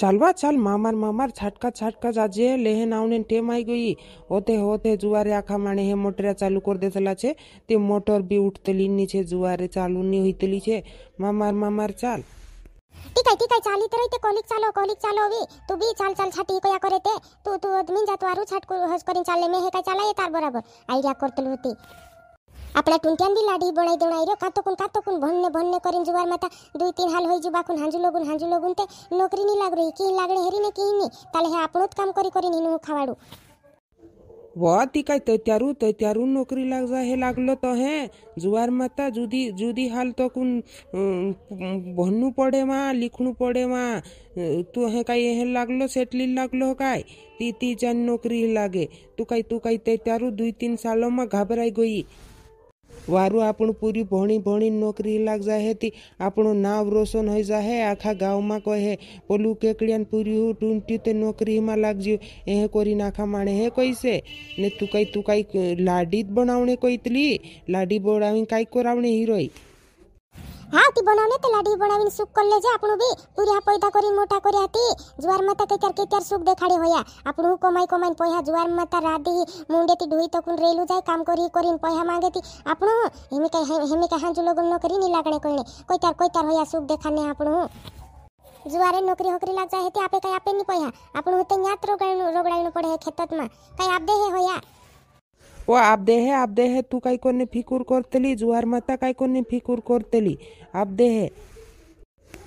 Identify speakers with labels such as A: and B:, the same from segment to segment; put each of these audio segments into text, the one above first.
A: ચાલવા ચાલ મામાર મામાર છાટકા છાટકા જાજે લેહે નાવને ટેમ આવી ગઈ હોતે હોતે જુવારે આખા માણે હે મોટરા ચાલુ કરી દેતેલા છે તે મોટર બી ઉઠતેલી ની છે જુવારે ચાલુ ની હોઈતેલી છે મામાર મામાર ચાલ
B: ટીકાય ટીકાય ચાલી તે રહીતે કોલિક ચાલો કોલિક ચાલો વી તું બી ચાલ ચાલ છાટી કયા કરે તે તું તું મિન જા તું આરું છાટ હસ કરીને ચાલે મેં હે કાય ચાલાય તાર બરાબર આઈડિયા કરતલું હતી આપણે ટુંટ્યાની લાડી બનાવી દેણાઈ રહ્યો કાતોકુન કાતોકુન ભણને ભણને કરીને જુવાર માતા દુઈ તીન હાલ હોઈ જુબાકુન હાંજુ લોગુન હાંજુ લોગુન તે નોકરી ની લાગ રહી કીન લાગણે હેરી ને કીન ની તાલે હે આપણું જ કામ કરી કરીને એનું ખાવાડું
A: वा ती काय तत्यारू तत्यारू नोकरी लाग जा हे लागलो तो हे जुवार माता जुदी जुदी हाल तो कुन भन्नू पडे मा लिखणू पडे मा तू हे काय हे लागलो सेटली लागलो काय ती तिच्या नोकरी लागे तू काय तू काय तत्यारू दुई तीन सालो मा घाबराय गई वारू आपण पूरी भणी भणी नोकरी लाग जाहे ती आपण नाव रोशन हो जाए आखा गाँव में कहे पोलू केकड़ियान पूरी हो टुंटी ते नोकरी लग जाओ जियो ए कोरी नाखा माणे हे से ने तू काई तू काई लाडीत बनावणे कोइतली लाडी बोडावी काई करावणे हीरोई
B: हां ती बनवले ते लाडी बनवीन सुख कर ले जा भी पुरिया पैदा करी मोटा करिया ती जुवार माता केकर केकर सुख देखाड़े होया आपण कमाई कमाई पैसा जुवार माता राडी मुंडे ती ढोई रेलु जाय काम करी पैसा मांगे ती आपण जुलो गुण न करी नी लागणे तार कोई तार होया सुख देखाने आपण जुवारे नौकरी होकरी लाग जाय आपे का आपे नी पैसा आपण होते न्यात पड़े खेतत मा का आप दे होया
A: वो आपदे हे आपदे हे तू काय कोणी फिकूर करतली जुवार माता काय कोणी फिकूर करतली आपदे हे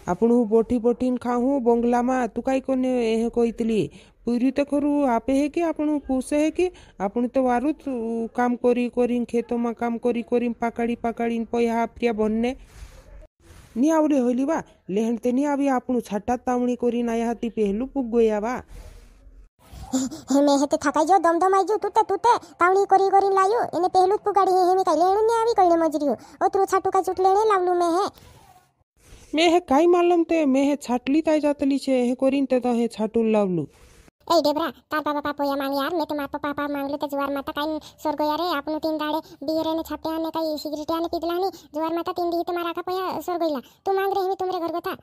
A: आपण हू बोठी बोठीन खाऊ बोंगलामा तू काय कोणी हे कोयतली पूरी तो करू आपे है कि आपण पूछे है कि आपण तो वारूत काम करी करीन खेतों में काम करी करीन पकड़ी पकड़ीन पोया प्रिया बनने ની આવડે હોલી વા લેહણ તે ની આવી આપણું છાટા તાવણી કરીને આયા હતી પહેલું પૂગ ગયા વા હેમે હેતે થકાઈ
B: જો ધમધમાઈ જો તૂટે તૂટે તાવણી કરી કરી લાયો એને પહેલું જ પુગાડી હે હેમે કઈ લેણું ને આવી કઈને મજર્યું
A: ઓતરું છાટું કાઈ ચૂટ લેણે લાવલું મેં હે મેં હે કાઈ માલમ તે મેં હે છાટલી તાઈ જાતલી છે હે કરીને તે તો હે છાટું લાવલું
B: এই ডেবরা তার বাবা পাপা ইয়া মাং ইয়ার মেতে মা পাপা মাংলো তো জোয়ার মাতা কাইন স্বর্গ ইয়ারে আপনো তিন দাড়ে বিয়েরে নে ছাপে আনে কাই সিগরেটে আনে পিদলানি জোয়ার মাতা তিন দিহি তোমার আকা পয়া স্বর্গ ইলা তু মাং রে হিমি তুমরে ঘর কথা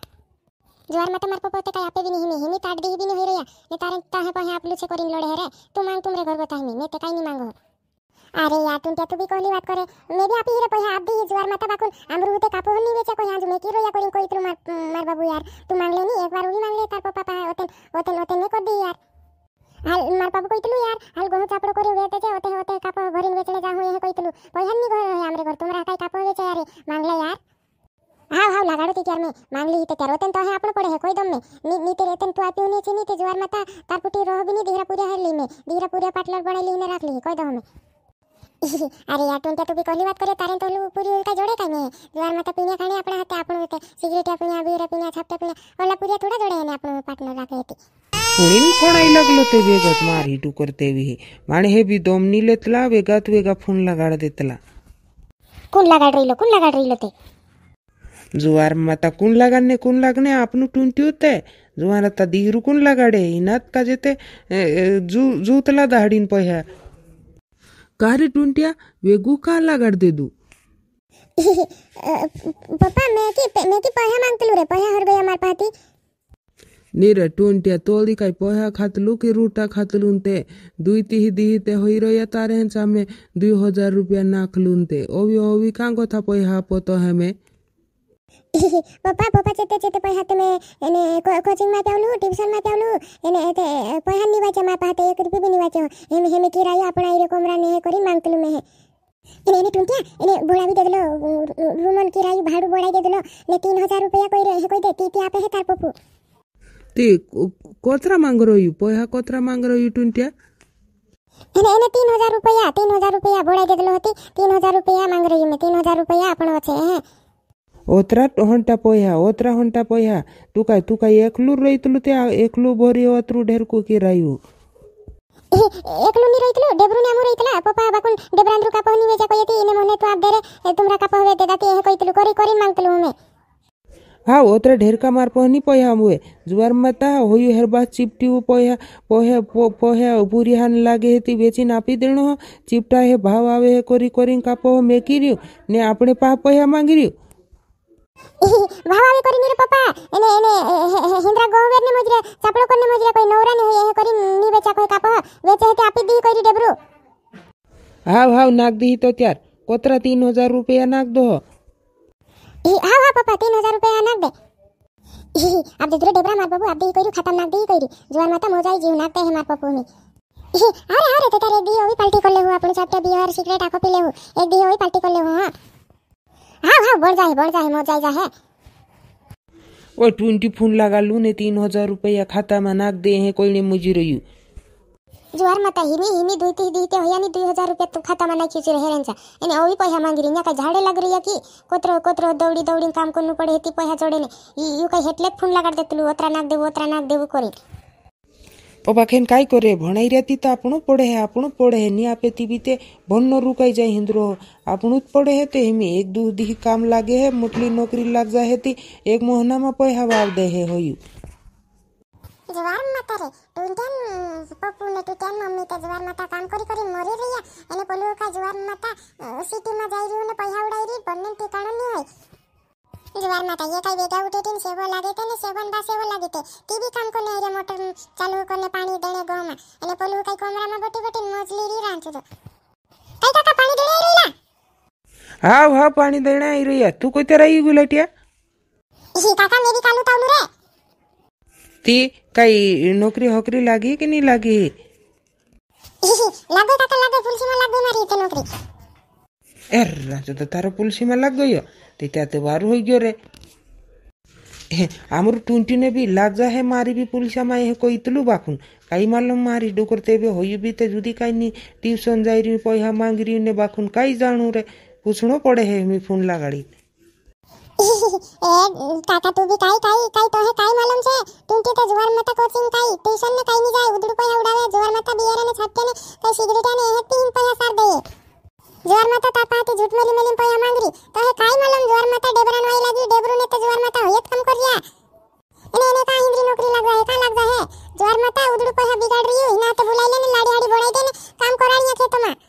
B: જુવાર માતા માર પપ્પા તે કાય આપે બી નહીં મે હિની તાડ દી બી નહીં રહ્યા ને તારે તાહે પાહે આપલું છે કરીને લોડે રે તું માંગ તુમરે ઘર બતાઈ નહીં મે તે કાઈ નહીં માંગો अरे यार तुम क्या तू भी कोली बात करे मैं भी आप ही रे पहिया आप भी जुआर माता बाकुन अमरू ते कापो नहीं बेचे कोई आज मैं की रोया कोई कोई तू मार मार बाबू यार तू मांग लेनी एक बार उली मांग ले तार पापा पापा ओतन ओतन ओतन ने को दी यार हाल मार पापा कोई तलू यार हाल गोहू चापड़ो करे वे ते ओते ओते कापो भरिन बेचले जा हुए है कोई तलू पहिया नहीं घर है हमरे घर तुमरा काई कापो बेचे यार मांग ले यार हाँ हाँ હાવ હાવ લાગાડો તે ક્યાર મેં तो है आपने पढ़े તો कोई दम में नी नी तेरे મે तू आती हूँ આપ્યું ને છે નીતે मता तार पुटी रोह भी नहीं दीरा દીરા પૂર્યા ली में दीरा દીરા પૂર્યા बड़े ली ने रख ली कोई दम में अरे यार तुम तू भी कोहली बात करे तारे तो पूरी उल्टा जोड़े का नहीं द्वार में तो पीने खाने अपना हाथ अपन होते सिगरेट अपने बीर छाप छापटे और ओला पूरी थोड़ा जोड़े ने अपन पार्टनर रखे थी
A: फुणीन फणाई लागलो ते वेगात मार हिटू करते माने माणे हे बी दोमनी लेतला वेगात वेगा फुण लगाड देतला
B: कोण लगाड रहिलो कोण लगाड लो ते
A: जुआर माता कुन लगाने कुन लगने आपण टूंटी होते जुआर आता दीरु कुन लगाड़े इनात का जेते जू जूतला दाडीन पह्या का रे टुंट्या वेगू का लगाड़ दे दू पापा मैं की मैं की पह्या मांगतलू रे पह्या हर गया मार पाती नीर टूंटिया तोली काई पोहा खातलू के रूटा खातलून ते दुई तिही दिही ते होई रो या तारे चामे 2000 रुपया नाखलून ते ओवी ओवी कांगो था पोहा पोतो हमें પપ્પા પપ્પા ચેતે ચેતે પણ હાથે મેં
B: એને કોચિંગમાં તેવલું ટ્યુશનમાં તેવલું એને તે પહેન નિવાચે માં પાતે એક રૂપિયો બી નિવાચે એમ હેમે કિરાયો આપણા હીરો કોમરાને હે કરી માંગતલું મેં હે એને એને ટૂંક્યા એને બોલાવી દેદલો રૂમન કિરાયું ભાડું બોલાવી દેદલો ને તીન હજાર રૂપિયા કોઈ હે કોઈ દે તી આપે હે તાર પપ્પુ
A: તે કોથરા માંગ રહ્યું પોહા કોથરા માંગ રહ્યું ટૂંટ્યા
B: એને એને તીન હજાર રૂપિયા તીન હજાર રૂપિયા બોલાવી દેદલો હતી તીન હજાર રૂપિયા માંગ રહ્યું મેં તીન હજાર રૂપિયા આપણો છે હે
A: ओतरा हंटा पोया ओतरा हंटा पोया तुका तुका एकलू रोयतलू ते एकलू बोरी ओतरू ढेरकू की रायू
B: एकलू नी रोइतलो डेबरू ने हमू रोइतला पप्पा बाकुन डेबरांद्रू का पहनी वेजा कोई थी इने मोने तो आप देरे तुमरा का पहवे दे दाती कोई तलू कोरी कोरी मांगतलू मैं
A: હા ઓતરે ઢેરકા માર પહોની પોયા મુએ જુવાર મતા હોયું હેરબા ચીપટીવું પોયા પોહે પોહે ઉભુરી હાન લાગે હતી વેચીને આપી દેણો ચીપટા હે ભાવ આવે હે કોરી કોરીને કાપો મેકી ने अपने पाप પા પોયા रही हूँ ભાવ કરી
B: નીર પપ્પા એને એને હિન્દ્રા ગોહવેર ને મુજરે સાપડો કોને મુજરે કોઈ નવરા ને હે કરી ની વેચા કોઈ કાપો વેચે હે આપી દી કરી ડેબરુ
A: હા ભાવ નાખ દી તો ત્યાર કોતરા 3000 રૂપિયા નાખ દો
B: હા હા પપ્પા 3000 રૂપિયા નાખ દે अब दूसरे डेबरा मार बाबू अब दी कोई खतरनाक दी कोई जुआ माता मोजाई जीव नाते है मार बाबू में अरे अरे तो तेरे दी होई पलटी कर ले हो अपन सब के बिहार सीक्रेट आको पी ले हो एक दी होई पलटी कर ले हो हां बढ़ जाए बढ़ जाए मो जाए
A: वो ट्वेंटी फोन लगा लू ने तीन हजार रुपया खाता में नाक दे है कोई ने मुझी रही
B: जुआर मत हिमी हिमी दुई दुईते दुईते होया यानी दुई हजार रुपया तू खाता में नाखी खींच रहे रेंचा एने ओ भी पैसा मांग रही का झाड़े लग रही है कि कोतरो कोतरो दौड़ी दौड़ी काम करनु पड़े ती पैसा जोड़े ने यू कहीं हेटले फोन लगा दे तू ओतरा नाक देव ओतरा नाक देव करी
A: ઓબાખેન કાંઈ કરે ભણાઈ રહેતી તો આપણું પડે હે આપણું પડે હે ની આપે તી બીતે ભણનો રૂકાઈ જાય હિન્દ્રો આપણું જ પડે હે તે એમી એક દૂ દીહ કામ લાગે હે મોટલી નોકરી લાગ જાય હતી એક મોહનામાં પૈસા વાવ દે હે હોયું
B: જવાર માતા રે તું કેમ પપ્પુ ને તું કેમ મમ્મી તે જવાર માતા કામ કરી કરી મરી રહ્યા અને પેલું કા જવાર માતા સિટીમાં જઈ રહ્યું ને પૈસા ઉડાઈ રહી બંને ઠેકાણો નહીં હોય जोर माता ये काही वेगळ्या उठेटीन सेवो लागेते ने सेवन बा सेवो लागेते ती बी काम कोने रे मोटर चालू कोने पाणी देणे गोमा आणि पोलू काही कोमरामा बटी बटीन मोजली री रांचो तो काही काका पाणी देणे रीला
A: हाव हाव पाणी देणे आई रे तू कोते राई गुलटिया
B: ही काका मेरी कालू तावलू रे
A: ती काही नोकरी होकरी लागी की नाही लागी
B: લાગો કાકા લાગો પુલસીમાં લાગો મારી તે નોકરી
A: એર રાજો તો તારો પુલસીમાં લાગ ગયો তেতিয়াতো বাৰু হৈ গ'ৰে আমার টুনটুনে বি লাজা হে মারিবি পুলিশা মাই হে কই কাই মালম মারি ডুকর তেবে হইবি তে যদি কাইনি টিউশন যাই রি পয়হা মাঙ্গি নে বাকুন কাই জানু रे पूछणो पड़े हे मी फोन लगाड़ी
B: ए काका तू भी काई काई काई तो है काई मालूम छे टुंटी तो जुवार मता कोचिंग काई ट्यूशन ने काई नी जाए उदड़ पयहा उड़ावे जुवार मता बियर ने छटके ने काई सिगरेट ने हे तीन पयहा सार दे જોર માતા તા પાટી ઝૂટ મેલી મેલી પોયા માંગરી તો હે કાઈ મલમ જોર માતા ડેબરાન વાઈ લાગી ડેબરુ ને તો જોર માતા હોય કામ કર્યા એને એને કા હિન્દ્રી નોકરી લાગવા હે કા લાગવા હે જોર માતા ઉદડુ પોયા બિગાડ રહી ઇના તો બોલાઈ લેને લાડી આડી બોલાઈ દેને કામ કરાણિયા ખેતો માં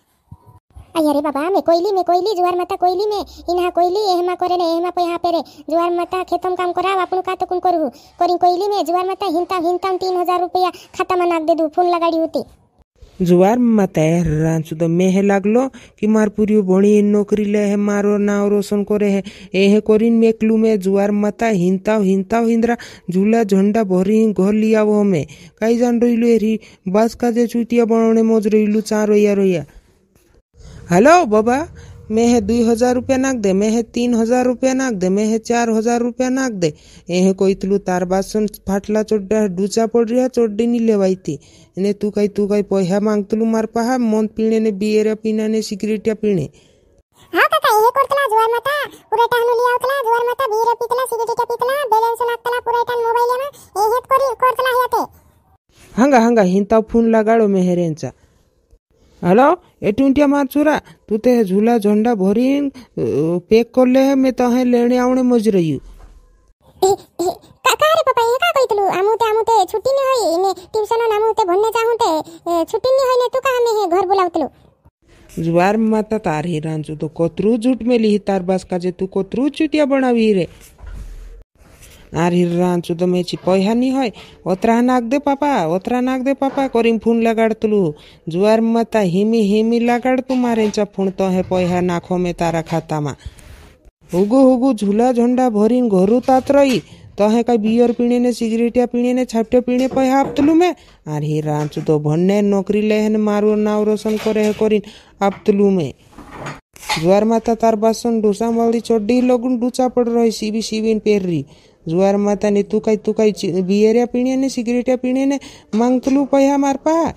B: अरे बाबा मैं कोयली में कोयली जुआर माता कोयली में इन्हा कोयली एहमा करे ने एहमा पे यहाँ पे रे जुआर माता खेतम काम करा आपनु का तो कुन करू करी कोयली में जुआर माता हिंता हिंता तीन हजार रुपया खाता में नाक दे दू फोन लगाड़ी होती
A: जुवार माताए रांचु तो मैं है लागलो कि मार पुरियो बणी नौकरी ले है मारो नाव रोशन करे है ए है कोरिन मेकलू में जुवार माता हिंताव हिंताव हिंद्रा झूला झंडा भरी घर लिया वो हमें कई जान रही हेरी बस का जे चूतिया बनने मोज रही चार रोया रोया हेलो बाबा મે હે 2000 રૂપિયા નાક દે મે હે 3000 રૂપિયા નાક દે મે હે 4000 રૂપિયા નાક દે એ હે કોઈ તલુ તારવાસન ફટલા છોડ ડુચા પોડરિયા છોડડી ન લેવાઈતી ને તુ કઈ તુ કઈ પોહયા માંગતલુ માર પાહ મોન પીણે ને બીરે પીના ને સિગરેટિયા પીણે
B: હા કાકા એ કોરતલા જુઆ માતા પુરા તાનું લિયાતલા જુઆ માતા બીરે પીતલા સિગરેટિયા પીતલા બેલેન્સ નાકતલા પુરા તાનું મોબાઈલે માં એ હેત કોરી કોરતલા હયાતે
A: હાંગા હાંગા ઇંતો ફોન લગાળો મે હે રેંચા हेलो ए माचुरा तू ते झूला झंडा भरी पैक कर ले मैं तहे लेने आवणे मज काका रे पापा ये का
B: कहितलु आमुते आमुते छुट्टी नि होई ने ट्यूशन नामुते भन्ने चाहुते छुट्टी नि होई ने तू का
A: हमें घर बुलावतलु जुवार माता तार ही रांचू तो कोतरू झूठ में ली तार बास काजे तू कोतरू चुटिया बनावी रे আর হিররান চুদমে চিপয় হানি হয় नाग दे पापा, পাপা नाग दे पापा পাপা করিম ফুন লাগাড় তুলু জুয়ার মাতা হিমি হিমি লাগাড় তুমারে চা ফুন তো হে পয়হা নাখো মে তারা हुगु हुगु झुला झंडा भरीन घरू तातरई तहे का बियर पीने ने सिगरेटिया पीने ने छापटे पीने पे हाप में आर ही भन्ने नौकरी मारो नाव रोशन करे में माता तार बासन डूसा माली लगुन डुचा पड़ रही सीबी જુવાર માતાની તુકાઈ તુકાઈ બિયેર્યા પીણ્યા ને સિગરેટ્યા પીણ્યા ને માંગતલું પયા મારપા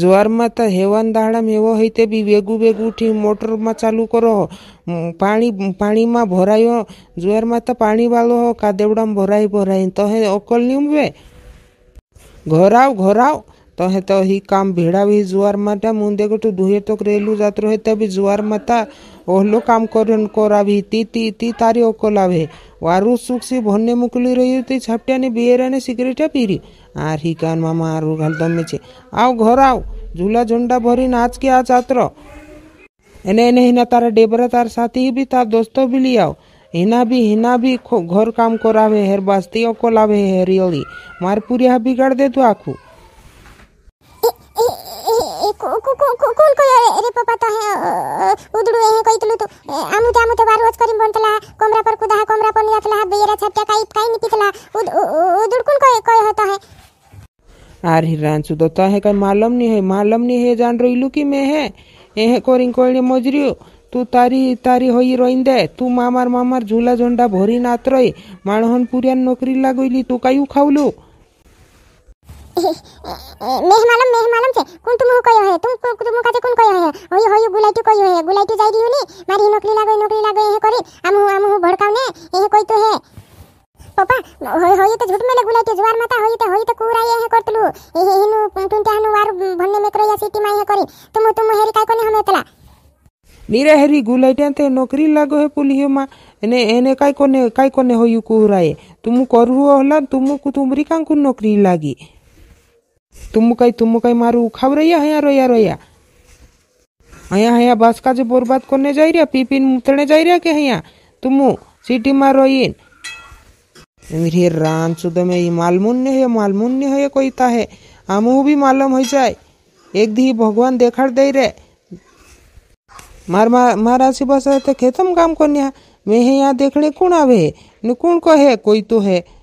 A: જુવાર માતા હેવાન દાડામ હેવો હઈ તે બી વેગું વેગું ઉઠી મોટરમાં ચાલુ કરો પાણી પાણીમાં ભરાયો જુવાર માતા પાણી વાલો હો કાદેવડામાં ભરાઈ ભરાઈ તો હે ઓકલ ની ઉમવે ઘર આવ ઘર આવ तोहे तो ही काम भेड़ा भी जुआर मटा मुंदे को तो दुहे तो रेलू जात रहे तभी जुआर मता ओहलो काम करन कोरा भी ती ती ती तारी ओको लाभे वारू सुख से भोने मुकली रही ती छपटिया ने बियर ने सिगरेटा पीरी आर ही कान मामा आरू घल दमे छे आओ घर आओ झूला झुंडा भरी नाच के आ चात्र एने एने हिना तारा डेबरा तार साथी भी तार दोस्तों भी लियाओ हिना भी हिना भी घर काम करावे हेर बास्तियों को लावे हेरियली मारपुरिया बिगाड़ दे तू आखू
B: कोण रे पप्पा तो है है तो ते ते तो बार रोज पर कुदा पर बेरा काई काई उदड़ कोई कोई होता
A: है है का मालूम नहीं है मालूम नहीं है जान रही लुकी में है एह कोरिंग कोई मोजरियो तू तारी तारी होई रोइन दे तू मामार मामार झूला झोंडा भोरी नात रोई माणहन पुरियान नौकरी लागोइली तू कायू खावलू
B: মেহমালম মেহমালম છે કોણ તુમ હો કયો હે તુમ તુમ કાજે કોણ કયો હે હોય હોય ગુલાટી કયો હે ગુલાટી જઈ રહ્યું ને મારી નોકરી લાગે નોકરી લાગે હે કરી આમ હું આમ હું ભડકાવ ને એ કોઈ તો હે પપ્પા હોય હોય તો ઝૂઠ મેલે ગુલાટી જવાર માતા હોય તો હોય તો કુરાય હે કરતલું એ એનું ટુંટાનું વાર ભણને મેકરયા સિટી માં હે કરી તુમ તુમ હેરી કાય કોને હમે તલા
A: નીરે હેરી ગુલાટ્યા તે નોકરી લાગો હે પુલિયોમાં એને એને કાંઈ કોને કાંઈ કોને હોયું કુહરાએ તુમું કરવું હલા તુમું તુમરી કાંકુ નોકરી લાગી તુમ કઈ તુમ કઈ મારું ઉખાવ રહ્યા હયા રહ્યા રહ્યા અહીંયા અહીંયા બાસકા જે બોરબાદ કોને જઈ રહ્યા પીપીન મૂતણે જઈ રહ્યા કે અહીંયા सिटी સિટીમાં રોઈન मेरे राम सुदो में ये मालमून्य है मालमून्य है कोई ता है हमू भी मालूम हो जाए एक दी भगवान देखा दे रे मार मार मारा सी बस खेतम काम को मैं है यहाँ देखने कौन आवे नु कौन को है कोई तो है